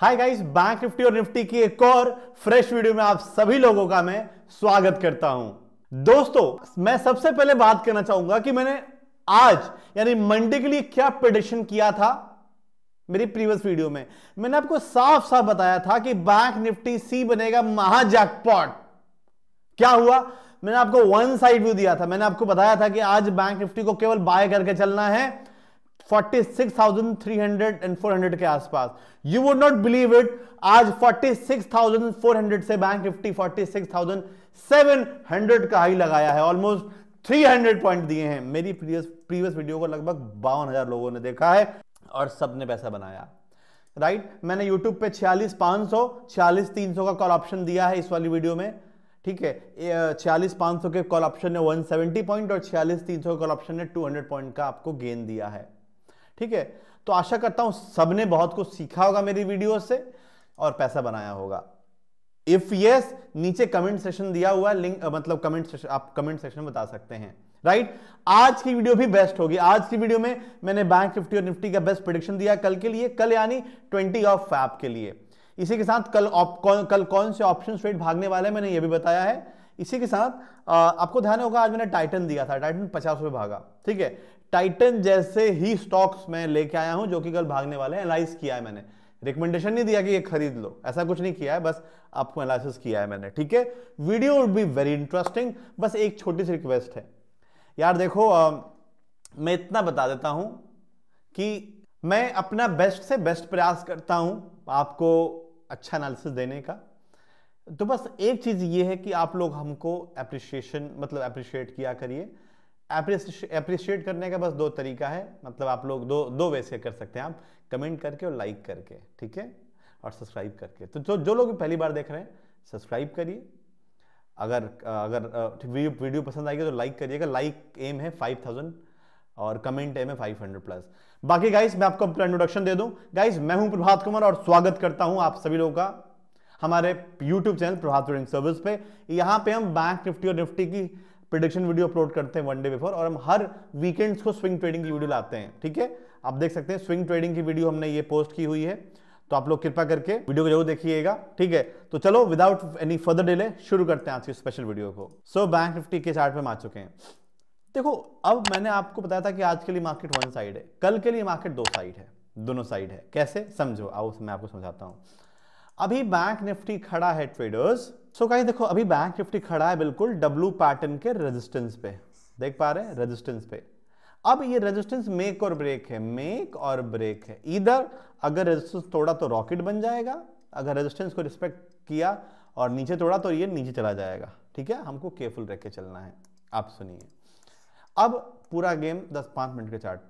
हाय guys bank Nifty और Nifty की एक और फ्रेश वीडियो में आप सभी लोगों का मैं स्वागत करता हूं दोस्तों मैं सबसे पहले बात करना चाहूंगा कि मैंने आज यानी मंडे के लिए क्या प्रोडिक्शन किया था मेरी प्रीवियस वीडियो में मैंने आपको साफ साफ बताया था कि बैंक निफ्टी सी बनेगा महाजैकपॉट क्या हुआ मैंने आपको वन साइड व्यू दिया था मैंने आपको बताया था कि आज बैंक निफ्टी को केवल बाय करके चलना है फोर्टी के आसपास you would not believe it आज 46,400 से बैंक निफ्टी 46,700 का हाई लगाया है ऑलमोस्ट 300 पॉइंट दिए हैं मेरी प्रीवियस प्रीवियस वीडियो को लगभग बावन लोगों ने देखा है और सबने पैसा बनाया राइट right? मैंने यूट्यूब पे छियालीस पाँच सौ छियालीस तीन सौ का कॉल ऑप्शन दिया है इस वाली वीडियो में ठीक है छियालीस पांच सौ के कॉल ऑप्शन ने 170 पॉइंट और छियालीस तीन सौ कॉल ऑप्शन ने 200 पॉइंट का आपको गेन दिया है ठीक है तो आशा करता हूं सबने बहुत कुछ सीखा होगा मेरी वीडियो से और पैसा बनाया होगा इफ यस yes, नीचे कमेंट सेशन दिया हुआ लिंक मतलब कमेंट सेशन आप कमेंट सेक्शन बता सकते हैं राइट right? आज की वीडियो भी बेस्ट होगी आज की वीडियो में मैंने बैंक निफ्टी और निफ्टी का बेस्ट प्रोडिक्शन दिया कल के लिए कल यानी ट्वेंटी ऑफ फैप के लिए इसी के साथ कल ऑप कौन कल कौन से ऑप्शन रेट भागने वाले हैं मैंने ये भी बताया है इसी के साथ आपको ध्यान होगा आज मैंने टाइटन दिया था टाइटन पचास रुपए भागा ठीक है टाइटन जैसे ही स्टॉक्स में लेके आया हूं जो कि कल भागने वाले हैं एनालाइज किया है मैंने रिकमेंडेशन नहीं दिया कि ये खरीद लो ऐसा कुछ नहीं किया है बस आपको एनालिसिस किया है मैंने ठीक है video would be very interesting बस एक छोटी सी रिक्वेस्ट है यार देखो आ, मैं इतना बता देता हूं कि मैं अपना बेस्ट से बेस्ट प्रयास करता हूं आपको अच्छा एनालिसिस देने का तो बस एक चीज़ ये है कि आप लोग हमको अप्रिशिएशन मतलब अप्रिशिएट किया करिए अप्रिशिएट करने का बस दो तरीका है मतलब आप लोग दो दो वे से कर सकते हैं आप कमेंट करके और लाइक करके ठीक है और सब्सक्राइब करके तो जो जो लोग पहली बार देख रहे हैं सब्सक्राइब करिए अगर अगर वीडियो पसंद आएगी तो लाइक करिएगा लाइक एम है फाइव थाउजेंड और कमेंट एम है फाइव हंड्रेड प्लस बाकी गाइस मैं आपको अपना इंट्रोडक्शन दे दूं गाइस मैं हूं प्रभात कुमार और स्वागत करता हूं आप सभी लोगों का हमारे YouTube channel Prabhat trading service पे यहाँ पे हम बैंक निफ्टी और निफ्टी की प्रिडिक्शन वीडियो अपलोड करते हैं वन डे बिफोर और हम हर वीकेंड्स को स्विंग ट्रेडिंग की वीडियो लाते हैं ठीक है आप देख सकते हैं स्विंग ट्रेडिंग की वीडियो हमने ये पोस्ट की हुई है तो आप लोग कृपा करके वीडियो को जरूर देखिएगा ठीक है तो चलो विदाउट एनी फर्दर डिले शुरू करते हैं आज की स्पेशल वीडियो को सो बैंक निफ्टी के चार्ट पे आ चुके हैं देखो अब मैंने आपको बताया था कि आज के लिए मार्केट वन साइड है कल के लिए मार्केट दो साइड है दोनों साइड है कैसे समझो आओ मैं आपको समझाता हूं अभी बैंक निफ्टी खड़ा है ट्रेडर्स सो so, देखो अभी बैंक निफ्टी खड़ा है बिल्कुल डब्लू पैटर्न के रेजिस्टेंस पे देख पा रहे हैं रेजिस्टेंस पे अब ये रेजिस्टेंस मेक और ब्रेक है मेक और ब्रेक है इधर अगर रेजिस्टेंस तोड़ा तो रॉकेट बन जाएगा अगर रेजिस्टेंस को रिस्पेक्ट किया और नीचे तोड़ा तो ये नीचे चला जाएगा ठीक है हमको केयरफुल रख के चलना है आप सुनिए अब पूरा गेम दस पाँच मिनट के चार्ट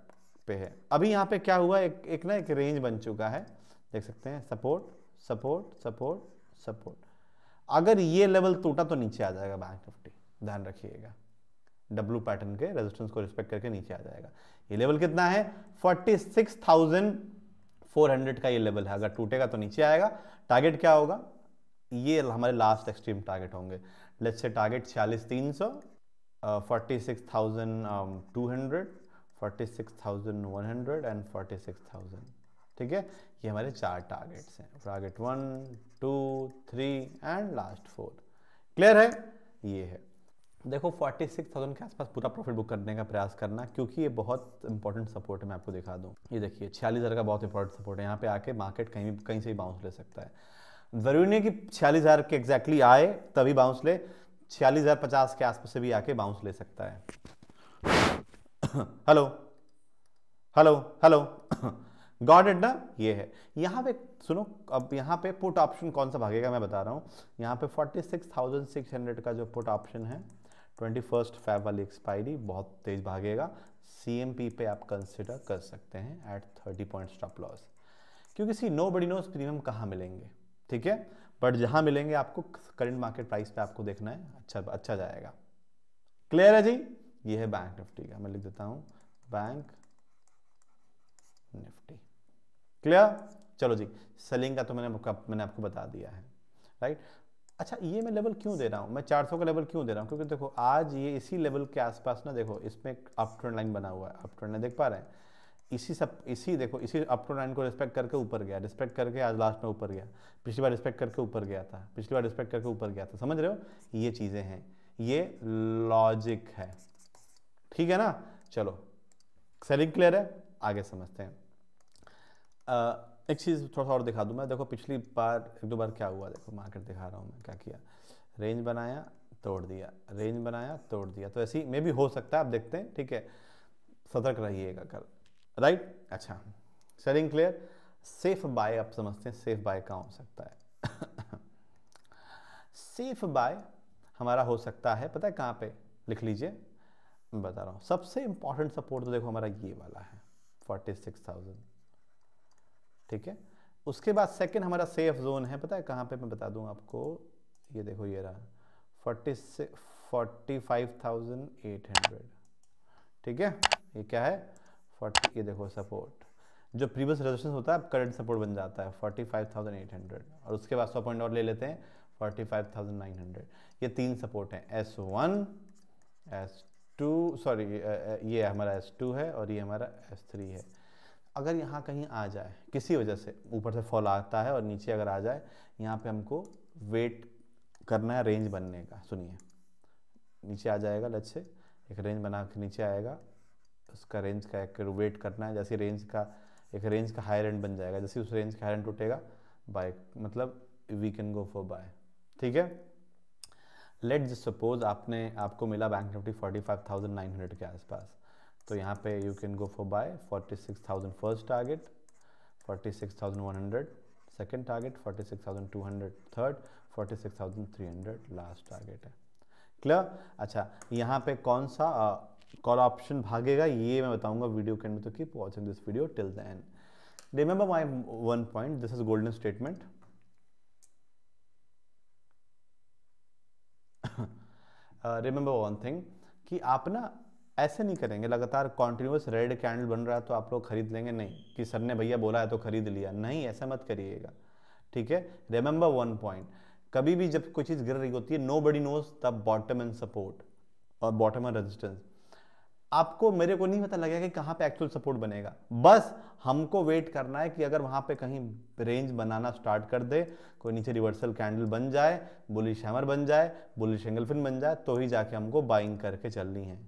पे है अभी यहाँ पे क्या हुआ एक, एक ना एक रेंज बन चुका है देख सकते हैं सपोर्ट सपोर्ट सपोर्ट सपोर्ट अगर ये लेवल टूटा तो नीचे आ जाएगा बैंक निफ्टी ध्यान रखिएगा डब्लू पैटर्न के रेजिस्टेंस को रिस्पेक्ट करके नीचे आ जाएगा ये लेवल कितना है 46,400 का ये लेवल है अगर टूटेगा तो नीचे आएगा टारगेट क्या होगा ये हमारे लास्ट एक्सट्रीम टारगेट होंगे लेट्स से टारगेट छियालीस तीन सौ forty six thousand two hundred forty six thousand one hundred and forty six thousand ठीक है ये हमारे चार टारगेट्स हैं target one two three and last four clear है ये है देखो 46,000 के आसपास पूरा प्रॉफिट बुक करने का प्रयास करना क्योंकि ये बहुत इंपॉर्टेंट सपोर्ट है मैं आपको दिखा दूँ ये देखिए छियालीस हज़ार का बहुत इंपॉर्टेंट सपोर्ट है यहाँ पे आके मार्केट कहीं भी कहीं से भी बाउंस ले सकता है ज़रूरी नहीं कि छियालीस हज़ार के एग्जैक्टली आए तभी बाउंस ले छियालीस हज़ार पचास के आसपास से भी आके बाउंस ले सकता है हेलो हेलो हेलो गॉड ना ये है यहाँ पे सुनो अब यहाँ पे पुट ऑप्शन कौन सा भागेगा मैं बता रहा हूँ यहाँ पे 46,600 का जो पुट ऑप्शन है फर्स्ट फाइव वाली एक्सपायरी बहुत तेज भागेगा सी पे आप कंसिडर कर सकते हैं एट 30 पॉइंट स्टॉप लॉस क्योंकि see nobody knows premium कहाँ मिलेंगे ठीक है बट जहाँ मिलेंगे आपको करंट मार्केट प्राइस पे आपको देखना है अच्छा अच्छा जाएगा क्लियर है जी ये है बैंक निफ्टी का मैं लिख देता हूँ बैंक निफ्टी क्लियर चलो जी सेलिंग का तो मैंने आपको मैंने आपको बता दिया है राइट अच्छा ये मैं लेवल क्यों दे रहा हूँ मैं 400 का लेवल क्यों दे रहा हूँ क्योंकि देखो आज ये इसी लेवल के आसपास ना देखो इसमें एक अप ट्रेंड लाइन बना हुआ है अप ट्रेंड लाइन देख पा रहे हैं इसी सब इसी देखो इसी अप लाइन को रिस्पेक्ट करके ऊपर गया रिस्पेक्ट करके आज लास्ट में ऊपर गया पिछली बार रिस्पेक्ट करके ऊपर गया था पिछली बार रिस्पेक्ट करके ऊपर गया था समझ रहे हो ये चीज़ें हैं ये लॉजिक है ठीक है ना चलो सेलिंग क्लियर है आगे समझते हैं एक चीज़ थोड़ा सा और दिखा दूँ मैं देखो पिछली बार एक दो बार क्या हुआ देखो मार्केट दिखा रहा हूँ मैं क्या किया रेंज बनाया तोड़ दिया रेंज बनाया तोड़ दिया तो ऐसी मे भी हो सकता है आप देखते हैं ठीक है सतर्क रहिएगा कल राइट अच्छा सेलिंग क्लियर सेफ बाय आप समझते हैं सेफ बाय कहाँ हो सकता है सेफ बाय हमारा हो सकता है पता है कहाँ पे लिख लीजिए मैं बता रहा हूँ सबसे इंपॉर्टेंट सपोर्ट तो देखो हमारा ये वाला है फोर्टी सिक्स थाउजेंड ठीक है उसके बाद सेकंड हमारा सेफ जोन है पता है कहाँ पे मैं बता दूँ आपको ये देखो ये रहा forty forty five thousand eight hundred ठीक है ये क्या है फोर्टी ये देखो सपोर्ट जो प्रीवियस रेजिस्टेंस होता है अब करंट सपोर्ट बन जाता है forty five thousand eight hundred और उसके बाद सौ पॉइंट और ले लेते हैं forty five thousand nine hundred ये तीन सपोर्ट हैं S one S two sorry ये हमारा एस टू है और ये हमारा एस थ्री है अगर यहाँ कहीं आ जाए किसी वजह से ऊपर से फॉल आता है और नीचे अगर आ जाए यहाँ पे हमको वेट करना है रेंज बनने का सुनिए नीचे आ जाएगा लच्छे एक रेंज बना के नीचे आएगा उसका रेंज का एक वेट करना है जैसे रेंज का एक रेंज का हायर एंड बन जाएगा जैसे उस रेंज का हायर एंड टूटेगा बाय मतलब we can go for buy ठीक है लेट सपोज आपने आपको मिला bank Nifty forty five thousand nine hundred के आसपास तो यहाँ पे you can go for buy 46,000 first target 46,100 second target 46,200 third 46,300 last target है क्लियर अच्छा यहाँ पे कौन सा कॉल uh, ऑप्शन भागेगा ये मैं बताऊंगा वीडियो के अंदर तो keep watching this video till the end remember my one point this is golden statement remember one thing कि आप ना ऐसे नहीं करेंगे लगातार कॉन्टिन्यूस रेड कैंडल बन रहा है तो आप लोग खरीद लेंगे नहीं कि सर ने भैया बोला है तो खरीद लिया नहीं ऐसा मत करिएगा ठीक है रिमेंबर वन पॉइंट कभी भी जब कोई चीज़ गिर रही होती है nobody knows the bottom and support और बॉटम एंड रेजिस्टेंस आपको मेरे को नहीं पता लगेगा कि कहाँ पे एक्चुअल सपोर्ट बनेगा बस हमको वेट करना है कि अगर वहाँ पे कहीं रेंज बनाना स्टार्ट कर दे कोई नीचे रिवर्सल कैंडल बन जाए बुलिश हैमर बन जाए बुलिश एंगल फिन बन जाए तो ही जाके हमको बाइंग करके चलनी है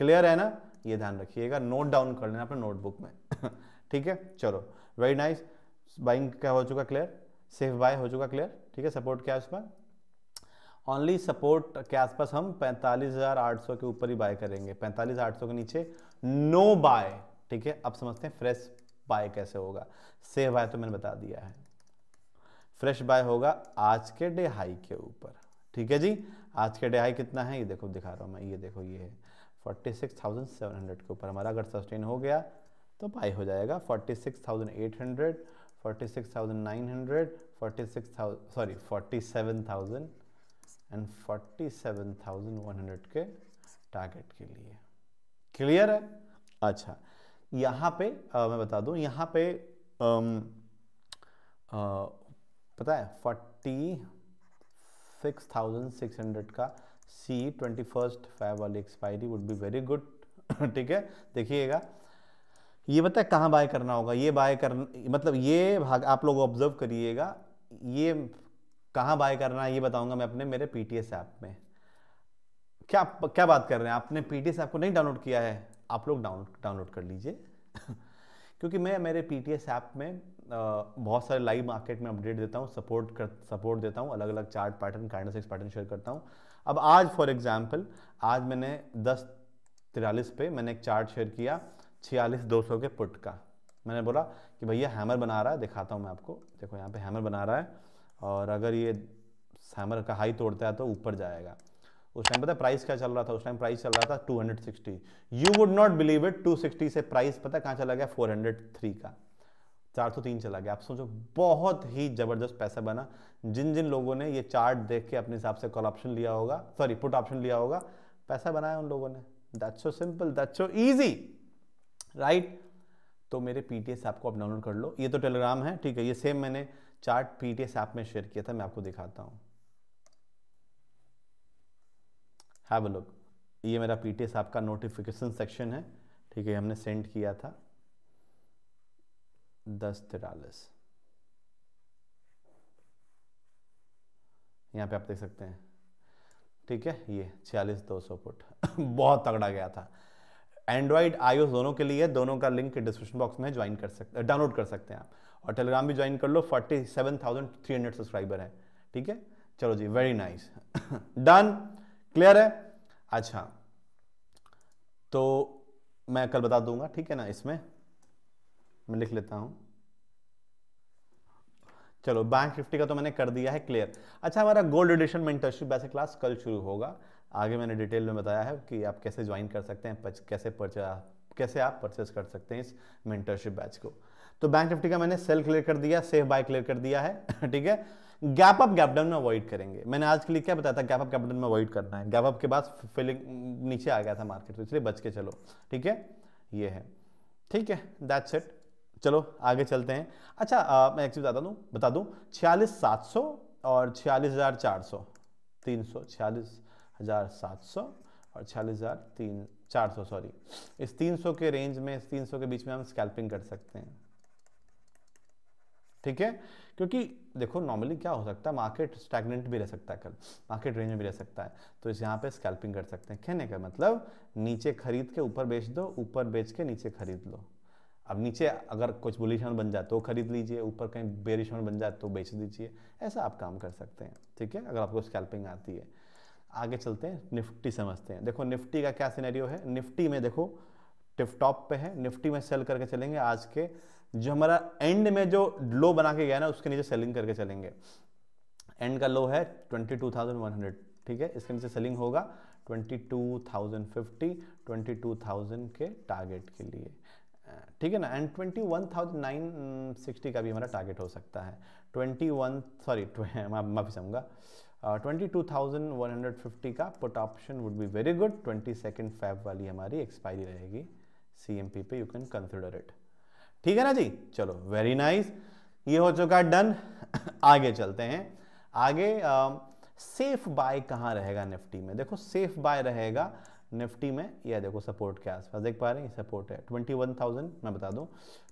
क्लियर है ना ये ध्यान रखिएगा नोट डाउन कर लेना अपने नोटबुक में ठीक है चलो वेरी नाइस बाइंग क्या हो चुका क्लियर सेफ बाय हो चुका क्लियर ठीक है सपोर्ट क्या है ओनली सपोर्ट के आसपास हम 45,800 के ऊपर ही बाय करेंगे 45,800 के नीचे नो बाय ठीक है अब समझते हैं फ्रेश बाय कैसे होगा सेफ बाय तो मैंने बता दिया है फ्रेश बाय होगा आज के डे हाई के ऊपर ठीक है जी आज के डे हाई कितना है ये देखो दिखा रहा हूँ मैं ये देखो ये है forty six thousand seven hundred के ऊपर हमारा अगर सस्टेन हो गया तो बाई हो जाएगा forty six thousand eight hundred forty six thousand nine hundred forty six thousand sorry forty seven thousand and forty seven thousand one hundred के टारगेट के लिए क्लियर है अच्छा यहाँ पे आ, मैं बता दूँ यहाँ पे आम, आ, पता है forty six thousand six hundred का सी ट्वेंटी फर्स्ट फाइव वाली expiry would be very good ठीक है देखिएगा ये बताए कहाँ बाय करना होगा ये बाय कर मतलब ये भाग आप लोग ऑब्जर्व करिएगा ये कहाँ बाय करना है ये बताऊंगा मैं अपने मेरे पी ऐप में क्या क्या बात कर रहे हैं आपने पी टी ऐप को नहीं डाउनलोड किया है आप लोग डाउन डाउनलोड कर लीजिए क्योंकि मैं मेरे पी ऐप में बहुत सारे लाइव मार्केट में अपडेट देता हूँ सपोर्ट कर सपोर्ट देता हूँ अलग अलग chart pattern kind six pattern share करता हूँ अब आज फॉर एग्जाम्पल आज मैंने दस तिरालीस पे मैंने एक चार्ट शेयर किया छियालीस दो सौ के पुट का मैंने बोला कि भैया हैमर बना रहा है दिखाता हूँ मैं आपको देखो यहाँ पे हैमर बना रहा है और अगर ये हैमर का हाई तोड़ता है तो ऊपर जाएगा उस टाइम पता प्राइस क्या चल रहा था उस टाइम प्राइस चल रहा था to you would not believe it to से प्राइस पता कहाँ चला गया फोर oh का चार सौ तीन चला गया आप सोचो बहुत ही ज़बरदस्त पैसा बना जिन जिन लोगों ने ये चार्ट देख के अपने हिसाब से कॉल ऑप्शन लिया होगा सॉरी पुट ऑप्शन लिया होगा पैसा बनाया उन लोगों ने that's so simple that's so easy right तो मेरे पीटीएस ऐप को आप डाउनलोड कर लो ये तो टेलीग्राम है ठीक है ये सेम मैंने chart P T S app में शेयर किया था मैं आपको दिखाता हूँ हैव अ लुक ये मेरा पीटीएस ऐप का नोटिफिकेशन सेक्शन है ठीक है हमने सेंड किया था दस तिरालीस यहाँ पे आप देख सकते हैं ठीक है ये छियालीस दो सौ फुट बहुत तगड़ा गया था एंड्रॉइड आईओ दोनों के लिए दोनों का लिंक डिस्क्रिप्शन बॉक्स में ज्वाइन कर सकते डाउनलोड कर सकते हैं आप और टेलीग्राम भी ज्वाइन कर लो forty seven thousand three hundred subscriber है ठीक है चलो जी वेरी नाइस डन क्लियर है अच्छा तो मैं कल बता दूंगा ठीक है ना इसमें मैं लिख लेता हूँ चलो बैंक निफ्टी का तो मैंने कर दिया है क्लियर अच्छा हमारा गोल्ड एडिशन मेंटरशिप वैसे क्लास कल शुरू होगा आगे मैंने डिटेल में बताया है कि आप कैसे ज्वाइन कर सकते हैं पच, कैसे परचा कैसे आप परचेस कर सकते हैं इस मेंटरशिप बैच को तो बैंक निफ्टी का मैंने सेल क्लियर कर दिया सेफ बाय क्लियर कर दिया है ठीक है गैप अप गैप डाउन में अवॉइड करेंगे मैंने आज के लिए क्या बताया था गैप अप गैप डाउन में अवॉइड करना है गैप अप के बाद फिलिंग नीचे आ गया था मार्केट तो इसलिए बच के चलो ठीक है ये है ठीक है दैट्स इट चलो आगे चलते हैं अच्छा आ, मैं एक चीज़ बता दूं बता दूं छियालीस सात सौ और छियालीस हज़ार चार सौ तीन सौ छियालीस हज़ार सात सौ और छियालीस हज़ार तीन चार सौ सॉरी इस तीन सौ के रेंज में इस तीन सौ के बीच में हम स्कैल्पिंग कर सकते हैं ठीक है क्योंकि देखो नॉर्मली क्या हो सकता है मार्केट स्टैगनेंट भी रह सकता है कल मार्केट रेंज में भी रह सकता है तो इस यहाँ पे स्कैल्पिंग कर सकते हैं कहने का मतलब नीचे खरीद के ऊपर बेच दो ऊपर बेच के नीचे खरीद लो अब नीचे अगर कुछ बुलिश बन जाए तो खरीद लीजिए ऊपर कहीं बेरिश बन जाए तो बेच दीजिए ऐसा आप काम कर सकते हैं ठीक है अगर आपको स्कैल्पिंग आती है आगे चलते हैं निफ्टी समझते हैं देखो निफ्टी का क्या सिनेरियो है निफ्टी में देखो टिप टॉप पे है निफ्टी में सेल करके चलेंगे आज के जो हमारा एंड में जो लो बना के गया ना उसके नीचे सेलिंग करके चलेंगे एंड का लो है twenty two thousand one hundred ठीक है इसके नीचे सेलिंग होगा twenty twenty two thousand fifty two thousand के टारगेट के लिए ठीक है ना and twenty one thousand nine sixty का भी हमारा टारगेट हो सकता है ट्वेंटी वन सॉरी माफी चाहूँगा twenty two thousand one hundred fifty का put option would be very good twenty second Feb वाली हमारी एक्सपायरी रहेगी सी एम पी पे यू कैन कंसिडर इट ठीक है ना जी चलो वेरी नाइस ये हो चुका डन आगे चलते हैं आगे सेफ uh, बाय कहाँ रहेगा निफ्टी में देखो सेफ बाय रहेगा निफ्टी में ये देखो सपोर्ट के आसपास देख पा रहे हैं सपोर्ट है ट्वेंटी वन थाउजेंड मैं बता दूं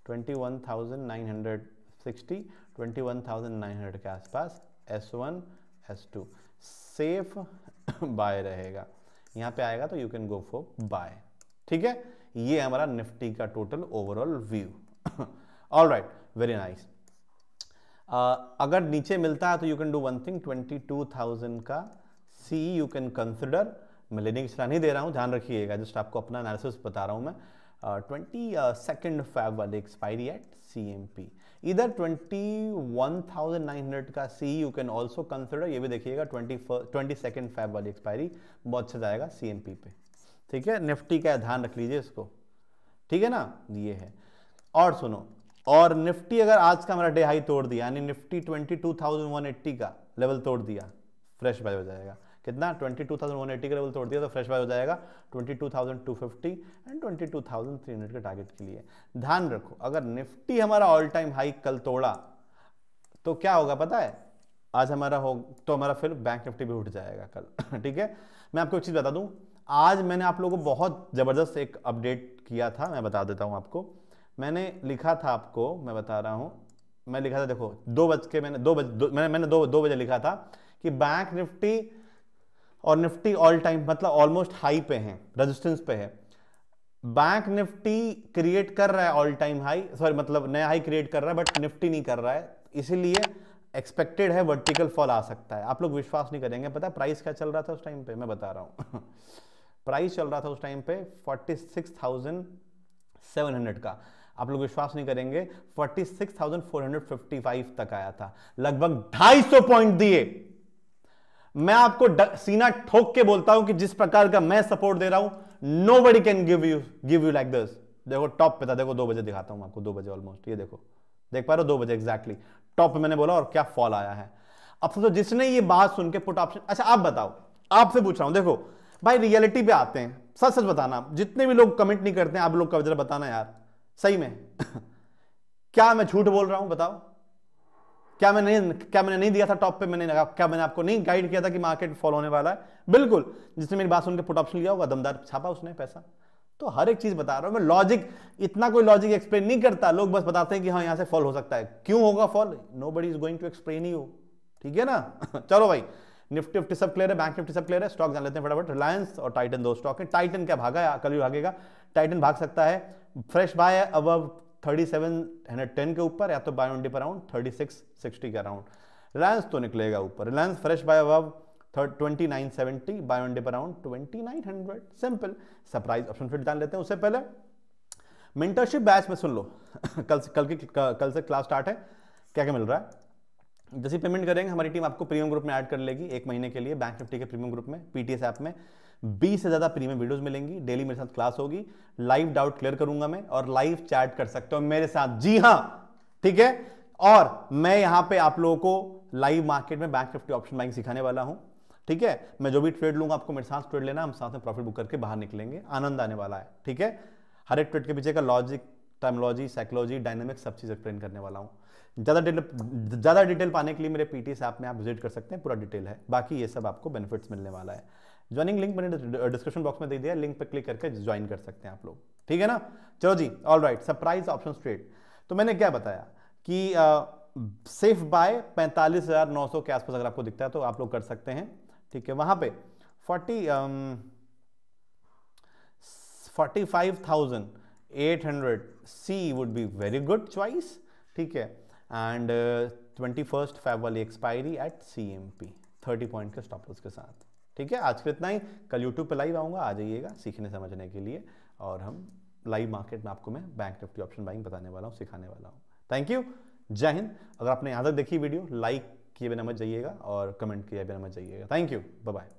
twenty one thousand nine hundred sixty twenty one thousand nine hundred के आसपास S one S two safe buy रहेगा यहाँ पे आएगा तो you can go for buy ठीक है ये हमारा निफ्टी का total overall view all right very nice अगर नीचे मिलता है तो you can do one thing twenty two thousand का सी यू कैन कंसिडर मैं लेने की सलाह नहीं दे रहा हूँ ध्यान रखिएगा जस्ट आपको अपना एनालिसिस बता रहा हूँ मैं ट्वेंटी सेकेंड फैब वाली expiry at C M P इधर twenty one thousand nine hundred का C you can also consider ये भी देखिएगा ट्वेंटी ट्वेंटी सेकेंड फैब वाली एक्सपायरी बहुत अच्छा जाएगा सी एम पी पे ठीक है निफ्टी का ध्यान रख लीजिए इसको ठीक है ना ये है और सुनो और निफ्टी अगर आज का हमारा डे हाई तोड़ दिया यानी Nifty twenty two thousand one eighty का लेवल तोड़ दिया फ्रेश बाय हो जाएगा कितना 22,180 का लेवल तोड़ दिया तो फ्रेश बाय हो जाएगा 22,250 एंड 22,300 के टारगेट के लिए ध्यान रखो अगर निफ्टी हमारा ऑल टाइम हाई कल तोड़ा तो क्या होगा पता है आज हमारा हो तो हमारा फिर बैंक निफ्टी भी उठ जाएगा कल ठीक है मैं आपको एक चीज़ बता दूँ आज मैंने आप लोगों को बहुत ज़बरदस्त एक अपडेट किया था मैं बता देता हूँ आपको मैंने लिखा था आपको मैं बता रहा हूँ मैं लिखा था देखो दो बज के मैंने दो बज मैंने मैंने दो दो बजे लिखा था कि बैंक निफ्टी और निफ्टी ऑल टाइम मतलब ऑलमोस्ट हाई पे है रेजिस्टेंस पे है बैंक निफ्टी क्रिएट कर रहा है ऑल टाइम हाई सॉरी मतलब नया हाई क्रिएट कर रहा है बट निफ्टी नहीं कर रहा है इसीलिए एक्सपेक्टेड है वर्टिकल फॉल आ सकता है आप लोग विश्वास नहीं करेंगे पता प्राइस क्या चल रहा था उस टाइम पे मैं बता रहा हूँ प्राइस चल रहा था उस टाइम पे 46,700 का आप लोग विश्वास नहीं करेंगे 46,455 तक आया था लगभग 250 पॉइंट दिए मैं आपको सीना ठोक के बोलता हूं कि जिस प्रकार का मैं सपोर्ट दे रहा हूं nobody can give you give you like this देखो टॉप पे था देखो दो बजे दिखाता हूं आपको दो बजे ऑलमोस्ट ये देखो देख पा रहे हो दो बजे एग्जैक्टली टॉप पे मैंने बोला और क्या फॉल आया है अब तो जिसने ये बात सुन के पुट ऑप्शन अच्छा आप बताओ आपसे पूछ रहा हूं देखो भाई रियलिटी पे आते हैं सच सच बताना जितने भी लोग कमेंट नहीं करते हैं आप लोग का जरा बताना यार सही में क्या मैं झूठ बोल रहा हूं बताओ क्या मैंने क्या मैंने नहीं दिया था टॉप पे मैंने क्या मैंने आपको नहीं गाइड किया था कि मार्केट फॉल होने वाला है बिल्कुल जिसने मेरी बात सुनकर पुट ऑप्शन लिया होगा दमदार छापा उसने पैसा तो हर एक चीज बता रहा हूं मैं लॉजिक इतना कोई लॉजिक एक्सप्लेन नहीं करता लोग बस बताते हैं कि हाँ यहां से फॉल हो सकता है क्यों होगा fall nobody is going to explain you ठीक है ना चलो भाई निफ्टी निफ्टी सब क्लियर है बैंक निफ्टी सब क्लियर है स्टॉक जान लेते हैं फटाफट रिलायंस और टाइटन दो स्टॉक है टाइटन क्या भागा कल भी भागेगा टाइटन भाग सकता है फ्रेश बाय अब थर्टी सेवन हंड्रेड टेन के ऊपर या तो बाय ट्वेंटी पर अराउंड थर्टी सिक्स सिक्सटी के अराउंड रिलायंस तो निकलेगा ऊपर रिलायंस फ्रेश बाय अब twenty nine seventy buy one पर around twenty nine hundred simple surprise option फिर जान लेते हैं उससे पहले मेंटरशिप बैच में सुन लो कल से कल की कल से क्लास स्टार्ट है क्या क्या मिल रहा है जैसे पेमेंट करेंगे हमारी टीम आपको प्रीमियम ग्रुप में ऐड कर लेगी एक महीने के लिए बैंक निफ्टी के प्रीमियम ग्रुप में पीटीएस ऐप में बीस से ज़्यादा प्रीमियम वीडियोस मिलेंगी डेली मेरे साथ क्लास होगी लाइव डाउट क्लियर करूंगा मैं और लाइव चैट कर सकते हो मेरे साथ जी हाँ ठीक है और मैं यहां पे आप लोगों को लाइव मार्केट में बैंक निफ्टी ऑप्शन बाइंग सिखाने वाला हूं ठीक है मैं जो भी ट्रेड लूंगा आपको मेरे साथ ट्रेड लेना हम साथ में प्रॉफिट बुक करके बाहर निकलेंगे आनंद आने वाला है ठीक है हर एक ट्रेड के पीछे का लॉजिक टर्मोलॉजी साइकोलॉजी डायनेमिक सब चीज़ एक्सप्लेन करने वाला हूँ ज़्यादा डिटेल ज़्यादा डिटेल पाने के लिए मेरे पीटीएस ऐप में आप विजिट कर सकते हैं पूरा डिटेल है बाकी ये सब आपको बेनिफिट्स मिलने वाला है ज्वाइनिंग लिंक मैंने डिस्क्रिप्शन बॉक्स में दे दिया लिंक पर क्लिक करके ज्वाइन कर सकते हैं आप लोग ठीक है ना चलो जी all right surprise option straight तो मैंने क्या बताया कि सिर्फ सेफ बाय पैंतालीस हज़ार नौ सौ के आसपास अगर आपको दिखता है तो आप लोग कर सकते हैं ठीक है वहां पे forty forty five thousand eight hundred CE would be very good choice ठीक है एंड ट्वेंटी फर्स्ट फेब वाली expiry at C M P thirty point के स्टॉप के साथ ठीक है आज के इतना ही कल यूट्यूब पर लाइव आऊँगा आ जाइएगा सीखने समझने के लिए और हम लाइव मार्केट में आपको मैं बैंक निफ्टी ऑप्शन बाइंग बताने वाला हूँ सिखाने वाला हूँ थैंक यू जय हिंद अगर आपने यहाँ तक देखी वीडियो लाइक किए बिना मत जाइएगा और कमेंट किए बिना मत जाइएगा थैंक यू बाय